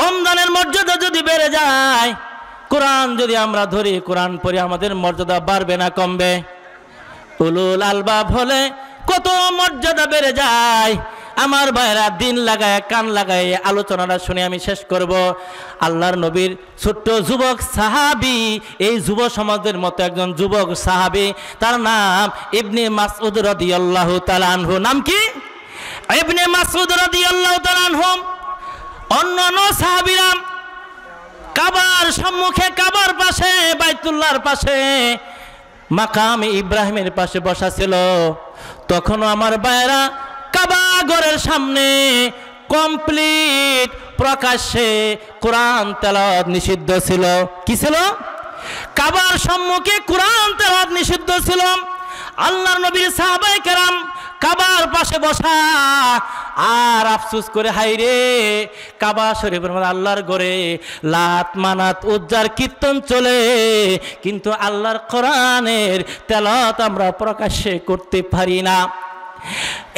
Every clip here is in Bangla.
রমজানের মর্যাদা যদি বেড়ে যায় কোরআন যদি আমরা ধরি কোরআন পরে আমাদের মর্যাদা বাড়বে না কমবে উলুল আলবাব হলে কত মর্যাদা বেড়ে যায় আমার ভাইরা দিন লাগায় কান লাগায় আলোচনাটা শুনে আমি শেষ করব আল্লাহর নবীর ছোট্ট যুবক সাহাবি এই যুব সমাজের মতো একজন যুবক সাহাবি তার নাম ইবনে মাসুদ রদি আল্লাহ তালানহু নাম কি ইবনে মাসুদ রদি আল্লাহ তালানহম অন্য সাহাবিরাম কাবার সম্মুখে কাবার পাশে বাইতুল্লার পাশে মাকাম ইব্রাহিমের পাশে বসা ছিল তখনও আমার বায়রা কাবাগরের সামনে কমপ্লিট প্রকাশ্যে কোরআন তেলাওয়াত নিষিদ্ধ ছিল কি ছিল কাবার সম্মুখে কোরআন তেলত নিষিদ্ধ ছিল আল্লাহ নবীর সাহাবাই কেরাম কাবার পাশে বসা আর আফসুস করে হাইরে কাবা শরীফের মধ্যে আল্লাহর গড়ে লাত মানাত উজ্জার কীর্তন চলে কিন্তু আল্লাহর কোরআনের তেলত আমরা প্রকাশ্যে করতে পারি না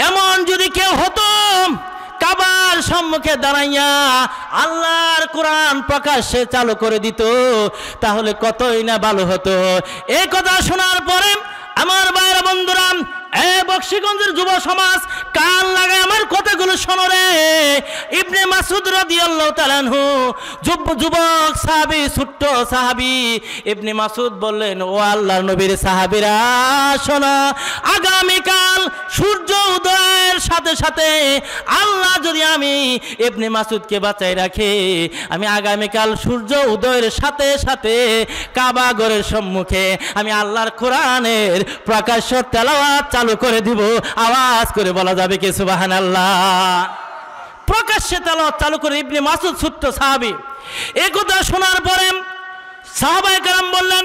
এমন যদি কেউ হতো কাবার সম্মুখে দাঁড়াইয়া আল্লাহর কোরআন প্রকাশ্যে চালু করে দিত তাহলে কতই না ভালো হতো এ কথা শোনার পরে আমার বাইরে বন্ধুরা বক্সিগঞ্জের যুব সমাজ কান লাগে আমার কথা ইবনে মাসুদ রদিয়াল্লাহ যুব যুবক সাহাবি ছোট্ট সাহাবি ইবনে মাসুদ বললেন ও আল্লাহ নবীর সাহাবীরা শোনো আগামীকাল সূর্য উদয়ের সাথে সাথে আল্লাহ যদি আমি ইবনে মাসুদকে বাঁচাই রাখে আমি আগামীকাল সূর্য উদয়ের সাথে সাথে কাবাগরের সম্মুখে আমি আল্লাহর কোরআনের প্রকাশ্য তেলাওয়াত চালু করে দিব আওয়াজ করে বলা যাবে কে সুবাহান আল্লাহ প্রকাশ্যে তেলাওয়াত চালু করে ইবনে মাসুদ সুট্ট সাহাবি একথা শোনার পরে সাহাবায় কারাম বললেন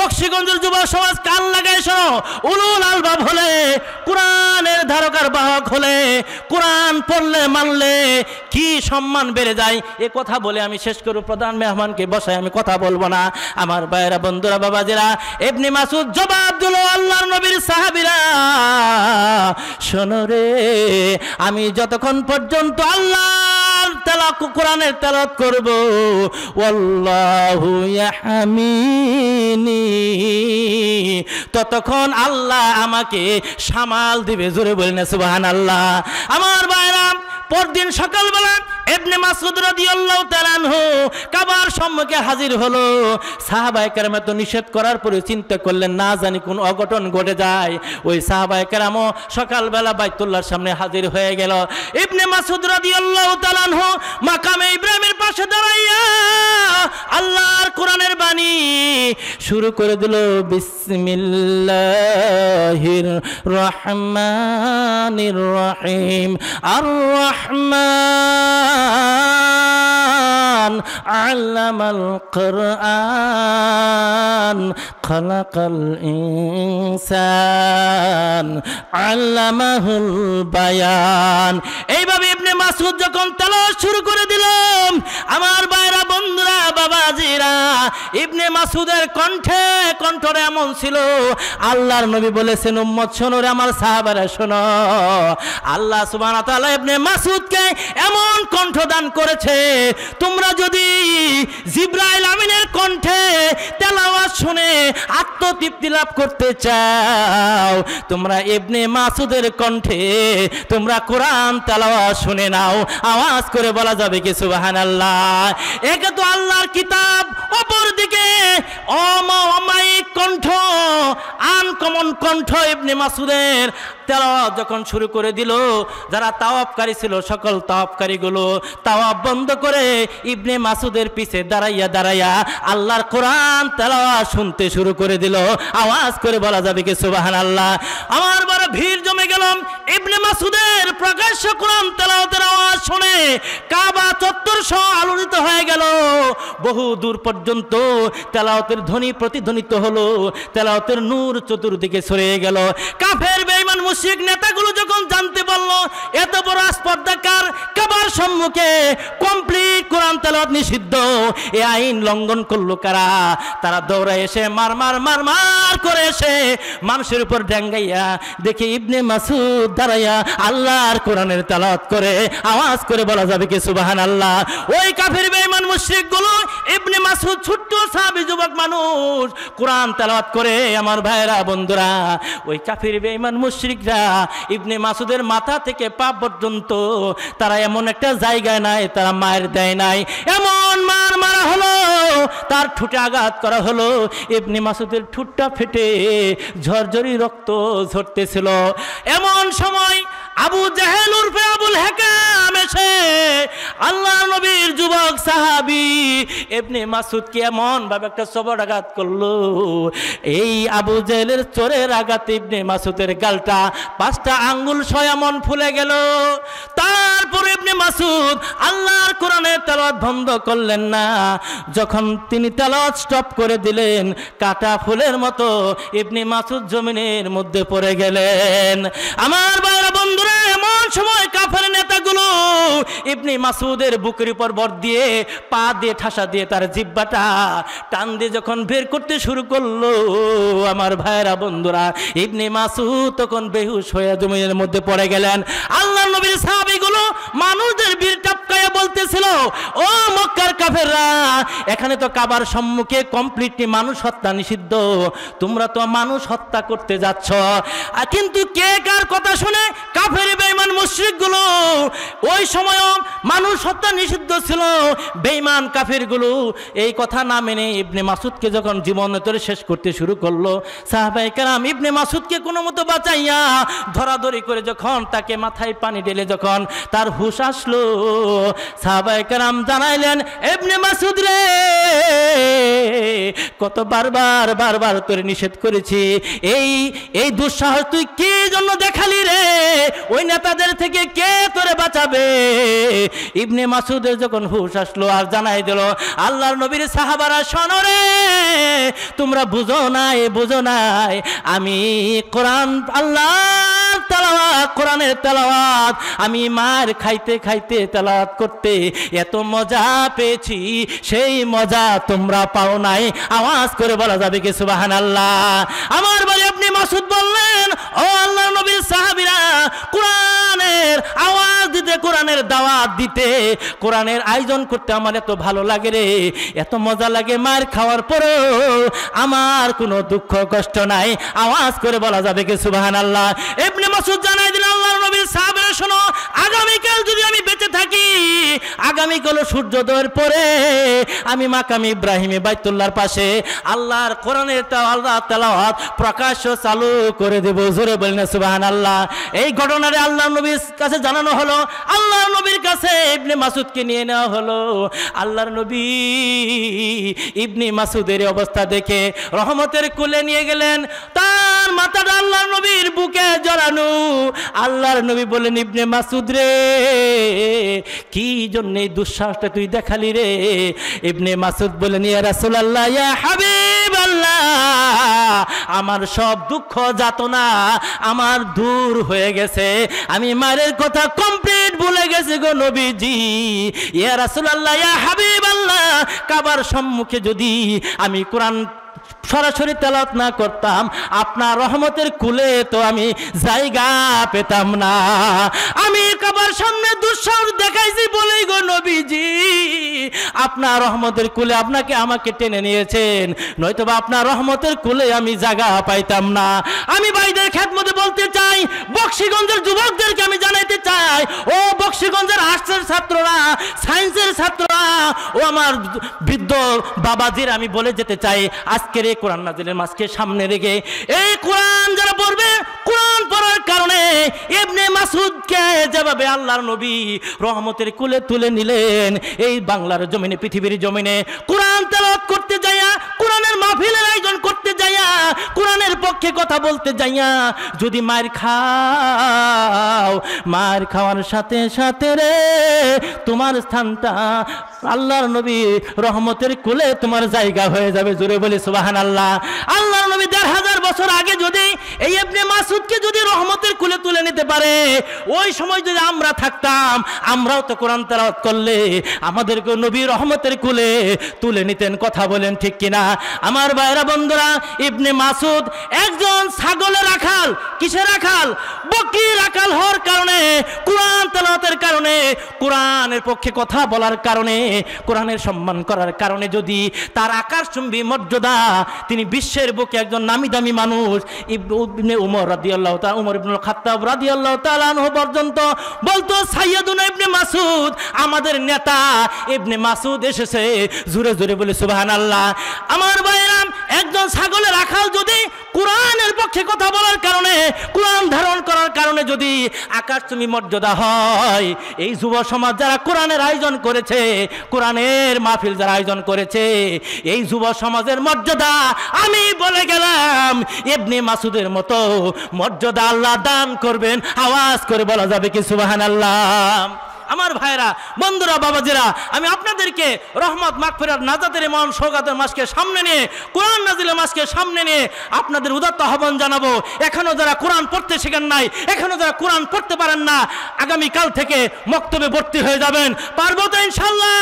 বক্সিগঞ্জের যুব সমাজ কান লাগায় শোনো উলুল আলবাব হলে কোরআনের ধারকার বাহক হলে কোরআন পড়লে মানলে কি সম্মান বেড়ে যায় এ কথা বলে আমি শেষ করব প্রধান মেহমানকে বসায় আমি কথা বলবো না আমার বাইরা বন্ধুরা বাবা জেরা এমনি মাসুদ জবাব দিল আল্লাহর নবীর সাহাবিরা শোনো রে আমি যতক্ষণ পর্যন্ত আল্লাহ তেলা কোরআনের তেলাওয়াত করব ওয়াল্লাহু ইয়াহমিনি ততক্ষণ আল্লাহ আমাকে সামাল দিবে জোরে বলেন আল্লাহ আমার বাইরাম পরদিন সকালবেলা এবনে মাসুদ রাদিয়াল্লাহু তাআলা আনহু কাবার সম্মুখে হাজির হলো সাহাবায়ে কেরাম তো নিষেধ করার পরে চিন্তা করলেন না জানি কোন অঘটন ঘটে যায় ওই সাহাবায়ে কেরামও সকালবেলা বাইতুল্লাহর সামনে হাজির হয়ে গেল ইবনে মাসুদ রাদিয়াল্লাহু তাআলা আনহু মাকামে ইব্রাহিমের পাশে দাঁড়াইয়া আল্লাহর কোরআনের বাণী শুরু করে দিল বিসমিল্লাহির রহমানির রহিম আর الرحمن কোরআন এইভাবে ইবনে মাসুদ যখন শুরু করে আমার বাইরা বন্ধুরা বাবাজিরা ইবনে মাসুদের কণ্ঠে কণ্ঠরে এমন ছিল আল্লাহর নবী বলেছেন উম্মত রে আমার সাহাবারা শোনো আল্লাহ সুবহানাহু ইবনে মাসুদকে এমন কণ্ঠ দান করেছে তোমরা যদি জিব্রাইল আমিনের কণ্ঠে তেলাওয়াত শুনে আত্মতৃপ্তি লাভ করতে চাও তোমরা এবনে মাসুদের কণ্ঠে তোমরা কোরআন তেলাওয়াত শুনে নাও আওয়াজ করে বলা যাবে কি সুবহানাল্লাহ একে তো আল্লাহর কিতাব অপর কণ্ঠ আনকমন কণ্ঠ ইবনে মাসুদের তেলাওয়াত যখন শুরু করে দিল যারা তাওয়াবকারী ছিল সকল তাওয়াবকারীগুলো তাওয়াব বন্ধ করে ইবনে মাসুদের পিছে দাঁড়াইয়া দাঁড়াইয়া আল্লাহর কোরআন তেলাওয়াত শুনতে শুরু করে দিল আওয়াজ করে বলা যাবে কি সুবাহান আল্লাহ আমার বড় ভিড় জমে গেলাম ইবনে মাসুদের প্রকাশ্য কোরআন তেলাওয়াতের আওয়াজ শুনে কাবা চত্বর সহ আলোড়িত হয়ে গেল বহু দূর পর্যন্ত তেলাওতের ধ্বনি প্রতিধ্বনিত হলো তেলাওতের নূর চতুর্দিকে ছড়িয়ে গেল কাফের বেঈমান মুশরিক নেতাগুলো যখন এত বড় স্পর্ধাকার কাবার সম্মুখে কমপ্লিট কোরআন তেলাওয়াত নিষিদ্ধ এই আইন লঙ্ঘন করলো কারা তারা দৌড়ে এসে মার মার মার মার করে এসে মানুষের উপর ড্যাঙ্গাইয়া দেখি ইবনে মাসুদ দাঁড়াইয়া আল্লাহর কোরআনের তেলাওয়াত করে আওয়াজ করে বলা যাবে কি সুবাহান আল্লাহ ওই কাফির বেঈমান গুলো ইবনে মাসুদ ছোট্ট সাহাবী যুবক মানুষ কোরআন তেলাওয়াত করে আমার ভাইরা বন্ধুরা ওই কাফির বেঈমান মুশরিকরা ইবনে মাসুদের মাথাতে থেকে পা পর্যন্ত তারা এমন একটা জায়গায় নাই তারা মায়ের দেয় নাই এমন মার মারা হলো তার ঠুটে আঘাত করা হলো এমনি মাসুদের ঠুটটা ফেটে ঝরঝরি রক্ত ঝরতেছিল এমন সময় আবু জাহেল উর্ফে আবুল হেকাম এসে আল্লাহ নবী যুবক সাহাবি এমনি মাসুদকে ভাবে একটা সবর আঘাত করলো এই আবু জেলের চোরের আঘাত ইবনে মাসুদের গালটা পাঁচটা আঙ্গুল সয়ামন ফুলে গেল তারপর ইবনে মাসুদ আল্লাহর কোরআনে তেলত বন্ধ করলেন না যখন তিনি তেলত স্টপ করে দিলেন কাটা ফুলের মতো ইবনে মাসুদ জমিনের মধ্যে পড়ে গেলেন আমার বাইরা বন্ধুরা এমন সময় কাফের নেতাগুলো ইবনে মাসুদের বুকের উপর কাপড় দিয়ে পা দিয়ে ঠাসা দিয়ে তার জিব্বাটা টান দিয়ে যখন বের করতে শুরু করলো আমার ভাইরা বন্ধুরা ইবনে মাসু তখন বেহুশ হয়ে জমিনের মধ্যে পড়ে গেলেন আল্লাহ নবীর সাহাবিগুলো মানুষদের বীর টাপকায় বলতেছিল ও মক্কার কাফেররা এখানে তো কাবার সম্মুখে কমপ্লিটলি মানুষ হত্যা নিষিদ্ধ তোমরা তো মানুষ হত্যা করতে যাচ্ছ কিন্তু কে কার কথা শুনে কাফের বেঈমান মুশরিকগুলো ওই সময় মানুষ হত্যা নিষিদ্ধ ছিল বেইমান কাফিরগুলো এই কথা না মেনে ইবনে মাসুদকে যখন জীবনতরে শেষ করতে শুরু করলো সাহবাই কালাম ইবনে মাসুদকে কোনো মতো বাঁচাইয়া ধরাধরি করে যখন তাকে মাথায় পানি ঢেলে যখন তার হুশ আসলো সাহাবাই কালাম জানাইলেন ইবনে মাসুদ রে কত বারবার বারবার তোরে নিষেধ করেছি এই এই দুঃসাহস তুই কি জন্য দেখালি রে ওই নেতাদের থেকে কে বাঁচাবে ইবনে মাসুদের যখন হুশ আসলো আর জানাই দিল আল্লাহর নবীর সাহাবারা সনরে তোমরা বুঝো নাই বুঝো নাই আমি কোরআন আল্লাহ তেলাওয়াত কোরআনের আমি মার খাইতে খাইতে তেলাওয়াত করতে এত মজা পেয়েছি সেই মজা তোমরা পাও নাই আওয়াজ করে বলা যাবে কি সুবাহান আল্লাহ আমার মাসুদ বললেন ও আল্লাহ নবীর সাহাবিরা কোরআনের আওয়াজ দিতে কোরআনের দাওয়াত দিতে কোরআনের আয়োজন করতে আমার এত ভালো লাগে রে এত মজা লাগে মার খাওয়ার পরেও আমার কোনো দুঃখ কষ্ট নাই আওয়াজ করে বলা যাবে কি সুবাহান আল্লাহ এমনি মাসুদ জানাই দিন আল্লাহ নবীর সাহাবিরা শোনো আগামী কাল যদি আমি বেঁচে থাকি কোন সূর্যোদয়ের পরে আমি মাকামি ইব্রাহিমে বাইতুল্লার পাশে আল্লাহর কোরআনের আল্লাহ তেলাওয়াত প্রকাশ্য চালু করে দেব জোরে বলেন সুবাহান আল্লাহ এই ঘটনারে আল্লাহ নবীর কাছে জানানো হলো আল্লাহ নবীর কাছে ইবনে মাসুদকে নিয়ে নেওয়া হলো আল্লাহর নবী ইবনে মাসুদের অবস্থা দেখে রহমতের কুলে নিয়ে গেলেন তা তার মাথাটা আল্লাহর নবীর বুকে জড়ানো আল্লাহর নবী বলেন ইবনে মাসুদ রে কি জন্য এই দুঃসাহসটা তুই দেখালি রে ইবনে মাসুদ বলেন ইয়া রাসূলুল্লাহ ইয়া হাবিব আমার সব দুঃখ যাতনা আমার দূর হয়ে গেছে আমি মারের কথা কমপ্লিট ভুলে গেছি গো নবীজি ইয়া রাসূলুল্লাহ ইয়া হাবিব আল্লাহ কাবার সম্মুখে যদি আমি কোরআন সরাসরি তেলাত না করতাম আপনার রহমতের কুলে তো আমি জায়গা পেতাম না আমি কবার সামনে দুঃসাহ দেখাইছি বলেই গো নবীজি আপনার রহমতের কুলে আপনাকে আমাকে টেনে নিয়েছেন নয়তো বা আপনার রহমতের কুলে আমি জায়গা পাইতাম না আমি বাইদের খ্যাত মধ্যে বলতে চাই বক্সিগঞ্জের যুবকদেরকে আমি জানাইতে চাই ও বক্সিগঞ্জের আর্টসের ছাত্ররা সায়েন্সের ছাত্ররা ও আমার বৃদ্ধ বাবাজির আমি বলে যেতে চাই আজকের রেখে কোরআন নাজিলের মাঝকে সামনে রেখে এই কোরআন যারা পড়বে কোরআন পড়ার কারণে এমনি মাসুদকে যেভাবে আল্লাহর নবী রহমতের কুলে তুলে নিলেন এই বাংলার জমিনে পৃথিবীর জমিনে কোরআন তেলত করতে যাইয়া কোরআনের মাহফিলের আয়োজন করতে করতে যাইয়া কোরআনের পক্ষে কথা বলতে যাইয়া যদি মার খাও মার খাওয়ার সাথে সাথে রে তোমার স্থানটা আল্লাহর নবী রহমতের কোলে তোমার জায়গা হয়ে যাবে জোরে বলে সুবাহান আল্লাহ আল্লাহর নবী দেড় হাজার বছর আগে যদি এই এমনি মাসুদকে যদি রহমতের কুলে তুলে নিতে পারে ওই সময় যদি আমরা থাকতাম আমরাও তো কোরআন তেলাওয়াত করলে আমাদেরকে নবী রহমতের কুলে তুলে নিতেন কথা বলেন ঠিক কিনা আমার বাইরা বন্ধুরা ইবনে মাসুদ একজন ছাগলের রাখাল কিসের আকাল বকরির আকাল হওয়ার কারণে কোরআন তেলাতের কারণে কোরআনের পক্ষে কথা বলার কারণে কোরআনের সম্মান করার কারণে যদি তার আকাশচুম্বী মর্যাদা তিনি বিশ্বের বুকে একজন নামি দামি মানুষ ইবনে উমর রাদি আল্লাহ উমর ইবনুল খাতাব রাদি আল্লাহ তালানহ পর্যন্ত বলতো সাইয়াদুন ইবনে মাসুদ আমাদের নেতা ইবনে মাসুদ এসেছে জোরে জোরে বলে সুবাহান আল্লাহ আমার বাইরাম একজন ছাগলের আখাল যদি কোরআনের পক্ষে কথা বলার কারণে কোরআন ধারণ করার কারণে যদি আকাশ তুমি মর্যাদা হয় এই যুব সমাজ যারা কোরআনের আয়োজন করেছে কোরআনের মাহফিল যারা আয়োজন করেছে এই যুব সমাজের মর্যাদা আমি বলে গেলাম এমনি মাসুদের মতো মর্যাদা আল্লাহ দান করবেন আওয়াজ করে বলা যাবে কি সুবাহান আল্লাহ আমার ভাইরা বন্ধুরা বাবাজিরা আমি আপনাদেরকে রহমত মাকফিরার নাজাদের ইমাম সৌগাতের মাসকে সামনে নিয়ে কোরআন নাজিলের মাসকে সামনে নিয়ে আপনাদের উদাত্ত আহ্বান জানাবো এখনও যারা কোরআন পড়তে শেখেন নাই এখনও যারা কোরআন পড়তে পারেন না আগামীকাল থেকে মক্তবে ভর্তি হয়ে যাবেন পারবো তো ইনশাল্লাহ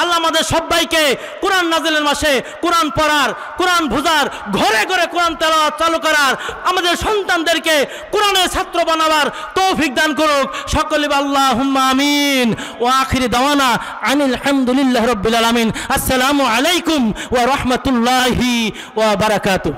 আল্লাহ আমাদের সবাইকে কোরআন নাজিলের মাসে কোরআন পড়ার কোরআন ভোজার ঘরে ঘরে কোরআন তেলাওয়াত চালু করার আমাদের সন্তানদেরকে কোরআনের ছাত্র বানাবার তৌফিক দান করুক সকলে আল্লাহ আমিন ও আখিরি দাওয়ানা আনিল আহমদুলিল্লাহ রবিল আলমিন আসসালামু আলাইকুম ও রহমতুল্লাহি ও বারাকাতু